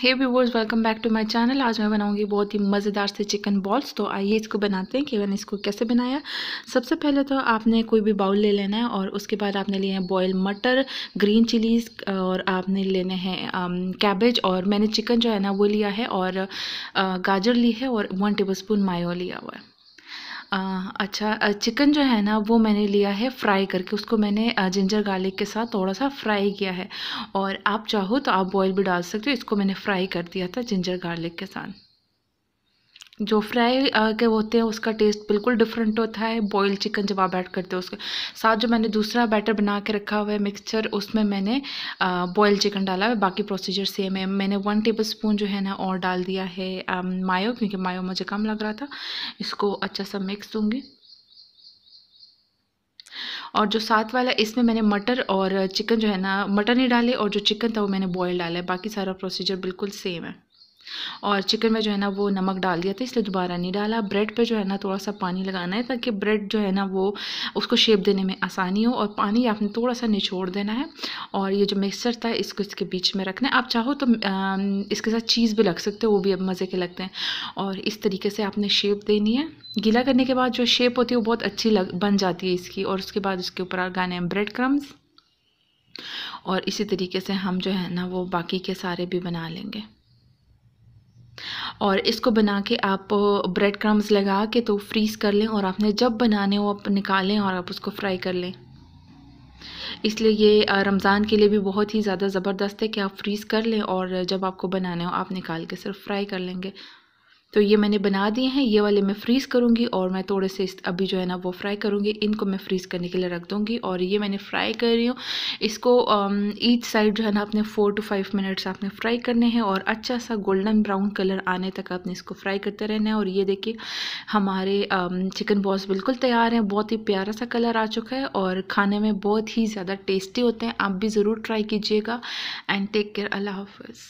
hey viewers welcome back to my channel आज मैं बनाऊंगी बहुत ही मज़ेदार से चिकन बॉल्स तो आइए इसको बनाते हैं कि मैंने इसको कैसे बनाया सबसे पहले तो आपने कोई भी बाउल ले लेना है और उसके बाद आपने लिए हैं बॉयल मटर ग्रीन चिलीज़ और आपने लेने हैं कैबेज um, और मैंने चिकन जो है ना वो लिया है और uh, गाजर ली है और वन टेबल स्पून लिया हुआ है आ, अच्छा चिकन जो है ना वो मैंने लिया है फ्राई करके उसको मैंने जिंजर गार्लिक के साथ थोड़ा सा फ्राई किया है और आप चाहो तो आप बॉयल भी डाल सकते हो इसको मैंने फ्राई कर दिया था जिंजर गार्लिक के साथ जो फ्राई के होते हैं उसका टेस्ट बिल्कुल डिफरेंट होता है बॉयल चिकन जब आप ऐड करते हो उसके साथ जो मैंने दूसरा बैटर बना के रखा हुआ है मिक्सचर उसमें मैंने बॉयल चिकन डाला है बाकी प्रोसीजर सेम है मैंने वन टेबल स्पून जो है ना और डाल दिया है मायो क्योंकि मायो मुझे कम लग रहा था इसको अच्छा सा मिक्स दूँगी और जो साथ वाला इसमें मैंने मटर और चिकन जो है ना मटर नहीं डाले और जो चिकन था वो मैंने बॉयल डाला है बाकी सारा प्रोसीजर बिल्कुल सेम है और चिकन में जो है ना वो नमक डाल दिया था इसलिए दोबारा नहीं डाला ब्रेड पे जो है ना थोड़ा सा पानी लगाना है ताकि ब्रेड जो है ना वो उसको शेप देने में आसानी हो और पानी आपने थोड़ा सा निचोड़ देना है और ये जो मिक्सर था इसको इसके बीच में रखना है आप चाहो तो इसके साथ चीज़ भी लग सकते हो वो भी अब मज़े के लगते हैं और इस तरीके से आपने शेप देनी है गीला करने के बाद जो शेप होती है वो बहुत अच्छी लग बन जाती है इसकी और उसके बाद उसके ऊपर लगाने हैं ब्रेड क्रम्स और इसी तरीके से हम जो है ना वो बाकी के सारे भी बना लेंगे और इसको बना के आप ब्रेड क्रम्स लगा के तो फ्रीज़ कर लें और आपने जब बनाने हो आप निकालें और आप उसको फ्राई कर लें इसलिए ये रमज़ान के लिए भी बहुत ही ज़्यादा ज़बरदस्त है कि आप फ्रीज़ कर लें और जब आपको बनाने हो आप निकाल के सिर्फ फ्राई कर लेंगे तो ये मैंने बना दिए हैं ये वाले मैं फ्रीज़ करूँगी और मैं थोड़े से अभी जो है ना वो फ्राई करूँगी इनको मैं फ्रीज़ करने के लिए रख दूँगी और ये मैंने फ्राई कर रही हूँ इसको ईच साइड जो है ना आपने फ़ोर टू फाइव मिनट्स आपने फ्राई करने हैं और अच्छा सा गोल्डन ब्राउन कलर आने तक आपने इसको फ्राई करते रहना है और ये देखिए हमारे चिकन बॉल्स बिल्कुल तैयार हैं बहुत ही प्यारा सा कलर आ चुका है और खाने में बहुत ही ज़्यादा टेस्टी होते हैं आप भी ज़रूर ट्राई कीजिएगा and take care Allah half